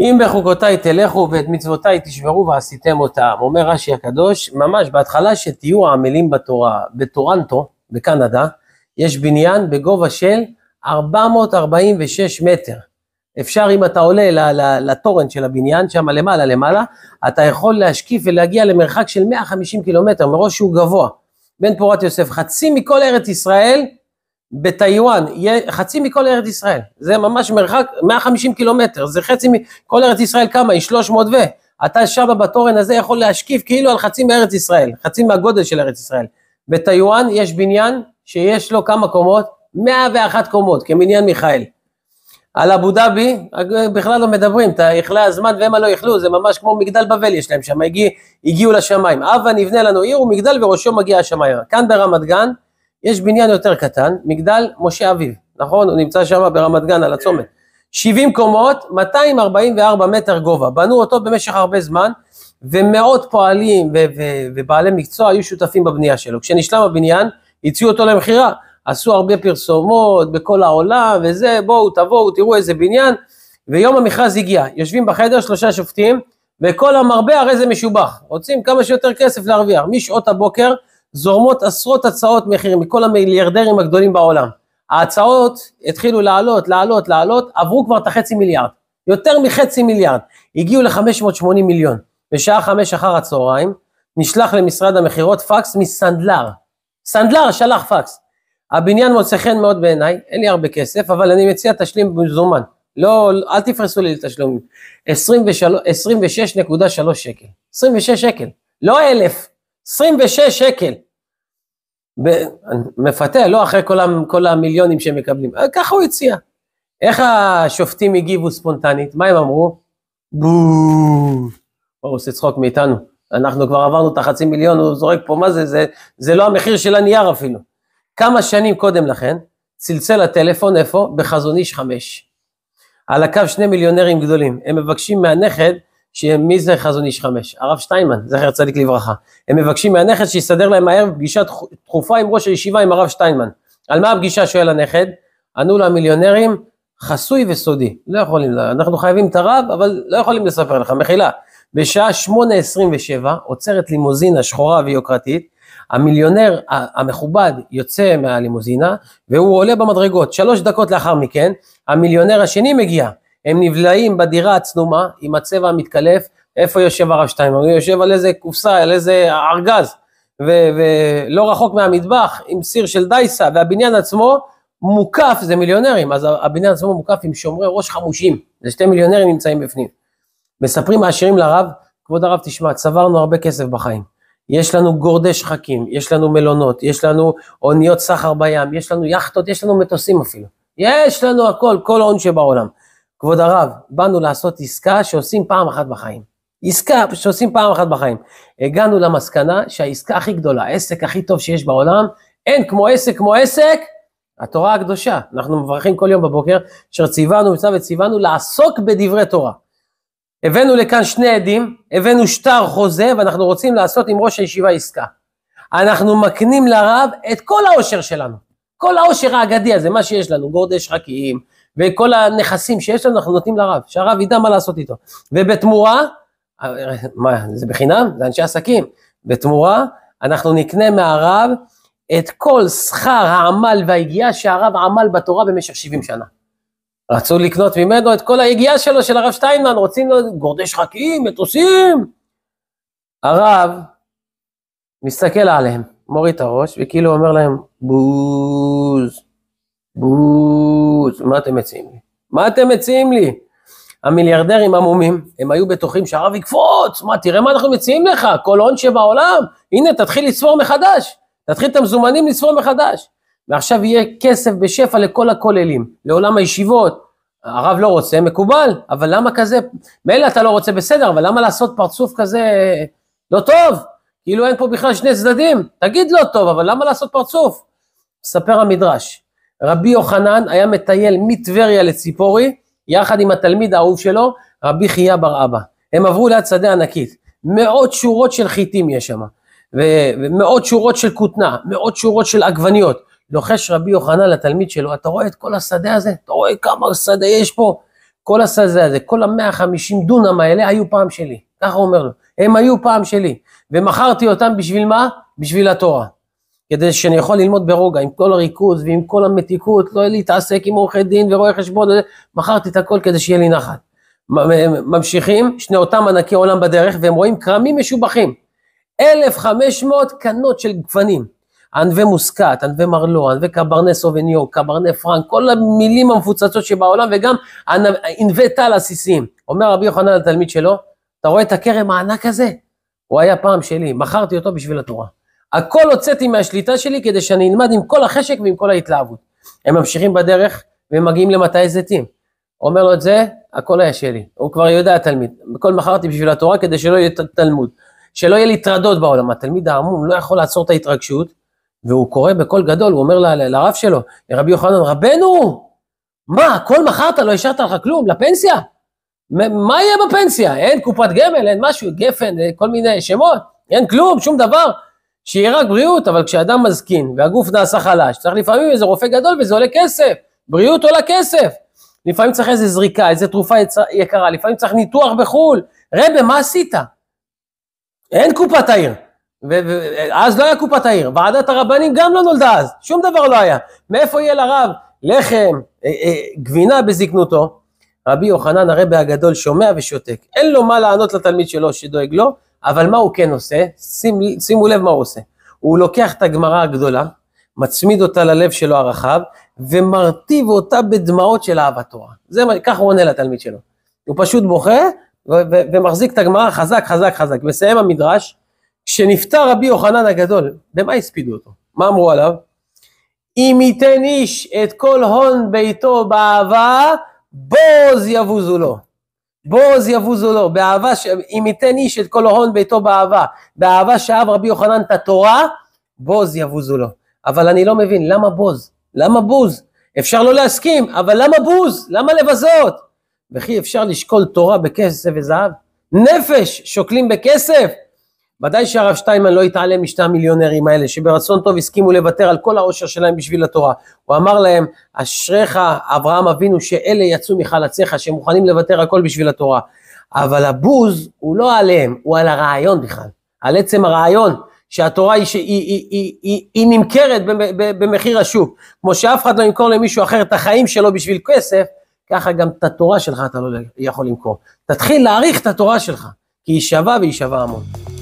אם בחוקותיי תלכו ואת מצוותיי תשברו ועשיתם אותם. אומר רש"י הקדוש, ממש בהתחלה שתהיו עמלים בתורה, בטורנטו, בקנדה, יש בניין בגובה של 446 מטר. אפשר אם אתה עולה לטורנט של הבניין, שם למעלה למעלה, אתה יכול להשקיף ולהגיע למרחק של 150 קילומטר, מראש שהוא גבוה. בן פורת יוסף, חצי מכל ארץ ישראל בטיוואן, חצי מכל ארץ ישראל, זה ממש מרחק 150 קילומטר, זה חצי מכל ארץ ישראל כמה? היא 300 ו... אתה שם בתורן הזה יכול להשקיף כאילו על חצי מארץ ישראל, חצי מהגודל של ארץ ישראל. בטיוואן יש בניין שיש לו כמה קומות? 101 קומות, כמניין מיכאל. על אבו דאבי, בכלל לא מדברים, אתה יכלה הזמן והמה לא יכלו, זה ממש כמו מגדל בבל יש להם שם, הגיע, הגיעו לשמיים. הבה נבנה לנו עיר ומגדל וראשו מגיע השמיים. כאן ברמת גן, יש בניין יותר קטן, מגדל משה אביב, נכון? הוא נמצא שם ברמת גן על הצומת. 70 קומות, 244 מטר גובה. בנו אותו במשך הרבה זמן, ומאות פועלים ו- ו- ובעלי מקצוע היו שותפים בבנייה שלו. כשנשלם הבניין, הציעו אותו למכירה. עשו הרבה פרסומות בכל העולם וזה, בואו תבואו, תראו איזה בניין. ויום המכרז הגיע, יושבים בחדר שלושה שופטים, וכל המרבה הרי זה משובח. רוצים כמה שיותר כסף להרוויח, משעות הבוקר זורמות עשרות הצעות מחיר מכל המיליארדרים הגדולים בעולם. ההצעות התחילו לעלות, לעלות, לעלות, עברו כבר את החצי מיליארד. יותר מחצי מיליארד. הגיעו ל-580 מיליון. בשעה חמש אחר הצהריים נשלח למשרד המכירות פקס מסנדלר. סנדלר שלח פקס. הבניין מוצא חן מאוד בעיניי, אין לי הרבה כסף, אבל אני מציע תשלים במזומן. לא, אל תפרסו לי לתשלומים. 26.3 שקל. 26 שקל. לא אלף. 26 שקל. ב- מפתה, לא אחרי כל, המ- כל המיליונים שהם מקבלים, אה, ככה הוא הציע. איך השופטים הגיבו ספונטנית? מה הם אמרו? בואו, הוא עושה צחוק מאיתנו, אנחנו כבר עברנו את החצי מיליון, הוא זורק פה, מה זה, זה, זה לא המחיר של הנייר אפילו. כמה שנים קודם לכן, צלצל הטלפון, איפה? בחזון איש חמש. על הקו שני מיליונרים גדולים, הם מבקשים מהנכד שמי זה חזון איש חמש? הרב שטיינמן, זכר צדיק לברכה. הם מבקשים מהנכד שיסדר להם הערב פגישה דחופה עם ראש הישיבה עם הרב שטיינמן. על מה הפגישה שואל הנכד? ענו לה מיליונרים, חסוי וסודי. לא יכולים, אנחנו חייבים את הרב, אבל לא יכולים לספר לך, מחילה. בשעה 8.27 עוצרת לימוזינה שחורה ויוקרתית, המיליונר המכובד יוצא מהלימוזינה והוא עולה במדרגות. שלוש דקות לאחר מכן, המיליונר השני מגיע. הם נבלעים בדירה הצנומה עם הצבע המתקלף, איפה יושב הרב שטיינמן? הוא יושב על איזה קופסה, על איזה ארגז, ולא ו- לא רחוק מהמטבח עם סיר של דייסה, והבניין עצמו מוקף, זה מיליונרים, אז הבניין עצמו מוקף עם שומרי ראש חמושים, זה שתי מיליונרים נמצאים בפנים. מספרים העשירים לרב, כבוד הרב תשמע, צברנו הרבה כסף בחיים. יש לנו גורדי שחקים, יש לנו מלונות, יש לנו אוניות סחר בים, יש לנו יכטות, יש לנו מטוסים אפילו. יש לנו הכל, כל הון שבעולם. כבוד הרב, באנו לעשות עסקה שעושים פעם אחת בחיים. עסקה שעושים פעם אחת בחיים. הגענו למסקנה שהעסקה הכי גדולה, העסק הכי טוב שיש בעולם, אין כמו עסק כמו עסק, התורה הקדושה. אנחנו מברכים כל יום בבוקר, אשר ציוונו מצווה וציוונו לעסוק בדברי תורה. הבאנו לכאן שני עדים, הבאנו שטר חוזה, ואנחנו רוצים לעשות עם ראש הישיבה עסקה. אנחנו מקנים לרב את כל העושר שלנו, כל העושר האגדי הזה, מה שיש לנו, גורדי שחקים, וכל הנכסים שיש לנו אנחנו נותנים לרב, שהרב ידע מה לעשות איתו. ובתמורה, מה, זה בחינם? זה אנשי עסקים. בתמורה, אנחנו נקנה מהרב את כל שכר העמל והיגיעה שהרב עמל בתורה במשך 70 שנה. רצו לקנות ממנו את כל היגיעה שלו, של הרב שטיינמן, רוצים לו גורדי שחקים, מטוסים. הרב מסתכל עליהם, מוריד את הראש, וכאילו אומר להם, בוז, בוז. בחוץ, מה אתם מציעים לי? מה אתם מציעים לי? המיליארדרים המומים, הם היו בטוחים שהרב יקפוץ, מה, תראה מה אנחנו מציעים לך, כל הון שבעולם, הנה, תתחיל לספור מחדש, תתחיל את המזומנים לספור מחדש. ועכשיו יהיה כסף בשפע לכל הכוללים, לעולם הישיבות. הרב לא רוצה, מקובל, אבל למה כזה, מילא אתה לא רוצה בסדר, אבל למה לעשות פרצוף כזה לא טוב? כאילו אין פה בכלל שני צדדים, תגיד לא טוב, אבל למה לעשות פרצוף? מספר המדרש, רבי יוחנן היה מטייל מטבריה לציפורי, יחד עם התלמיד האהוב שלו, רבי חייא בר אבא. הם עברו ליד שדה ענקית, מאות שורות של חיטים יש שם, ומאות שורות של כותנה, מאות שורות של עגבניות. לוחש רבי יוחנן לתלמיד שלו, אתה רואה את כל השדה הזה? אתה רואה כמה שדה יש פה? כל השדה הזה, כל המאה חמישים דונם האלה היו פעם שלי. ככה הוא אומר לו, הם היו פעם שלי, ומכרתי אותם בשביל מה? בשביל התורה. כדי שאני יכול ללמוד ברוגע עם כל הריכוז ועם כל המתיקות, לא להתעסק עם עורכי דין ורואי חשבון, מכרתי את הכל כדי שיהיה לי נחת. ממשיכים, שני אותם ענקי עולם בדרך, והם רואים כרמים משובחים. 1,500 קנות של גוונים. ענבי מוסקת, ענבי מרלו, ענבי קברנה סוביניו, קברנה פרנק, כל המילים המפוצצות שבעולם, וגם ענבי טל עסיסיים. אומר רבי יוחנן לתלמיד שלו, אתה רואה את הכרם הענק הזה? הוא היה פעם שלי, מכרתי אותו בשביל התורה. הכל הוצאתי מהשליטה שלי כדי שאני אלמד עם כל החשק ועם כל ההתלהבות. הם ממשיכים בדרך והם מגיעים למטעי זיתים. אומר לו את זה, הכל היה שלי. הוא כבר יודע התלמיד. הכל מכרתי בשביל התורה כדי שלא יהיה תלמוד. שלא יהיה לי טרדות בעולם. התלמיד העמום לא יכול לעצור את ההתרגשות, והוא קורא בקול גדול, הוא אומר ל- לרב שלו, לרבי יוחנן, רבנו, מה, הכל מכרת, לא השארת לך כלום, לפנסיה? מה יהיה בפנסיה? אין קופת גמל, אין משהו, גפן, אה, כל מיני שמות, אין כלום, שום דבר. שיהיה רק בריאות, אבל כשאדם מזקין והגוף נעשה חלש, צריך לפעמים איזה רופא גדול וזה עולה כסף, בריאות עולה כסף. לפעמים צריך איזה זריקה, איזה תרופה יקרה, לפעמים צריך ניתוח בחו"ל. רבי, מה עשית? אין קופת העיר. ואז לא היה קופת העיר, ועדת הרבנים גם לא נולדה אז, שום דבר לא היה. מאיפה יהיה לרב לחם, אה, אה, גבינה בזקנותו? רבי יוחנן הרבי הגדול שומע ושותק. אין לו מה לענות לתלמיד שלו שדואג לו, אבל מה הוא כן עושה? שימ, שימו לב מה הוא עושה. הוא לוקח את הגמרא הגדולה, מצמיד אותה ללב שלו הרחב, ומרטיב אותה בדמעות של אהבת תורה. זה, מה, כך הוא עונה לתלמיד שלו. הוא פשוט בוכה ו- ו- ומחזיק את הגמרא חזק, חזק, חזק. מסיים המדרש, כשנפטר רבי יוחנן הגדול, במה הספידו אותו? מה אמרו עליו? אם ייתן איש את כל הון ביתו באהבה, בוז יבוזו לו. בוז יבוזו לו, לא, באהבה, ש... אם ייתן איש את כל ההון ביתו באהבה, באהבה שאהב רבי יוחנן את התורה, בוז יבוזו לו. לא. אבל אני לא מבין, למה בוז? למה בוז? אפשר לא להסכים, אבל למה בוז? למה לבזות? וכי אפשר לשקול תורה בכסף וזהב? נפש שוקלים בכסף? ודאי שהרב שטיינמן לא התעלם משתי המיליונרים האלה, שברצון טוב הסכימו לוותר על כל העושר שלהם בשביל התורה. הוא אמר להם, אשריך אברהם אבינו שאלה יצאו מחלציך, שהם מוכנים לוותר הכל בשביל התורה. אבל הבוז הוא לא עליהם, הוא על הרעיון בכלל, על עצם הרעיון. שהתורה היא, היא, היא, היא, היא, היא נמכרת במחיר השוק. כמו שאף אחד לא ימכור למישהו אחר את החיים שלו בשביל כסף, ככה גם את התורה שלך אתה לא יכול למכור. תתחיל להעריך את התורה שלך, כי היא שווה והיא שווה המון.